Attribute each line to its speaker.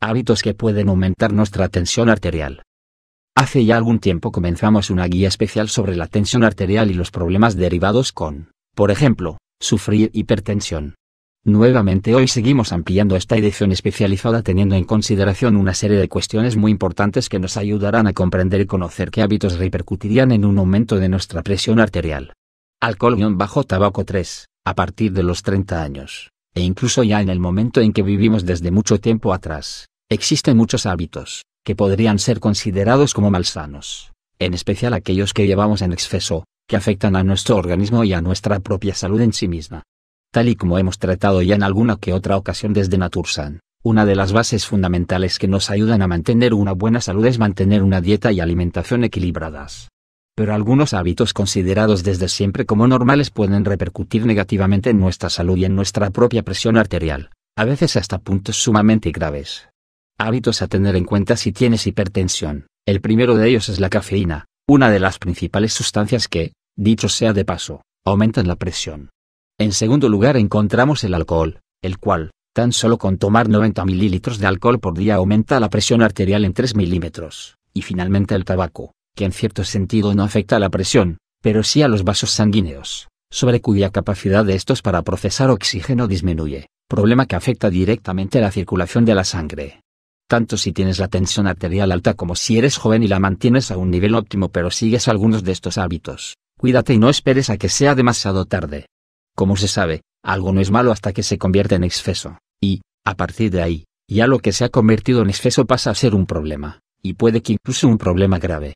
Speaker 1: hábitos que pueden aumentar nuestra tensión arterial. Hace ya algún tiempo comenzamos una guía especial sobre la tensión arterial y los problemas derivados con, por ejemplo, sufrir hipertensión. Nuevamente hoy seguimos ampliando esta edición especializada teniendo en consideración una serie de cuestiones muy importantes que nos ayudarán a comprender y conocer qué hábitos repercutirían en un aumento de nuestra presión arterial. Alcohol-tabaco bajo 3, a partir de los 30 años e incluso ya en el momento en que vivimos desde mucho tiempo atrás, existen muchos hábitos, que podrían ser considerados como malsanos, en especial aquellos que llevamos en exceso, que afectan a nuestro organismo y a nuestra propia salud en sí misma. Tal y como hemos tratado ya en alguna que otra ocasión desde Natursan, una de las bases fundamentales que nos ayudan a mantener una buena salud es mantener una dieta y alimentación equilibradas pero algunos hábitos considerados desde siempre como normales pueden repercutir negativamente en nuestra salud y en nuestra propia presión arterial, a veces hasta puntos sumamente graves. Hábitos a tener en cuenta si tienes hipertensión. El primero de ellos es la cafeína, una de las principales sustancias que, dicho sea de paso, aumentan la presión. En segundo lugar encontramos el alcohol, el cual, tan solo con tomar 90 mililitros de alcohol por día aumenta la presión arterial en 3 milímetros, y finalmente el tabaco, que en cierto sentido no afecta a la presión, pero sí a los vasos sanguíneos, sobre cuya capacidad de estos para procesar oxígeno disminuye, problema que afecta directamente a la circulación de la sangre. Tanto si tienes la tensión arterial alta como si eres joven y la mantienes a un nivel óptimo pero sigues algunos de estos hábitos, cuídate y no esperes a que sea demasiado tarde. Como se sabe, algo no es malo hasta que se convierte en exceso, y, a partir de ahí, ya lo que se ha convertido en exceso pasa a ser un problema, y puede que incluso un problema grave.